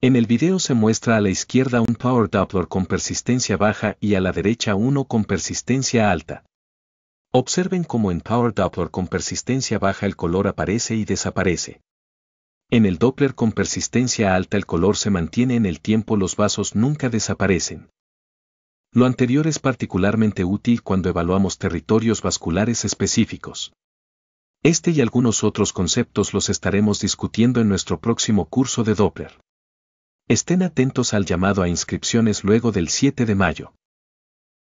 En el video se muestra a la izquierda un power doppler con persistencia baja y a la derecha uno con persistencia alta. Observen cómo en power doppler con persistencia baja el color aparece y desaparece. En el doppler con persistencia alta el color se mantiene en el tiempo, los vasos nunca desaparecen. Lo anterior es particularmente útil cuando evaluamos territorios vasculares específicos. Este y algunos otros conceptos los estaremos discutiendo en nuestro próximo curso de Doppler. Estén atentos al llamado a inscripciones luego del 7 de mayo.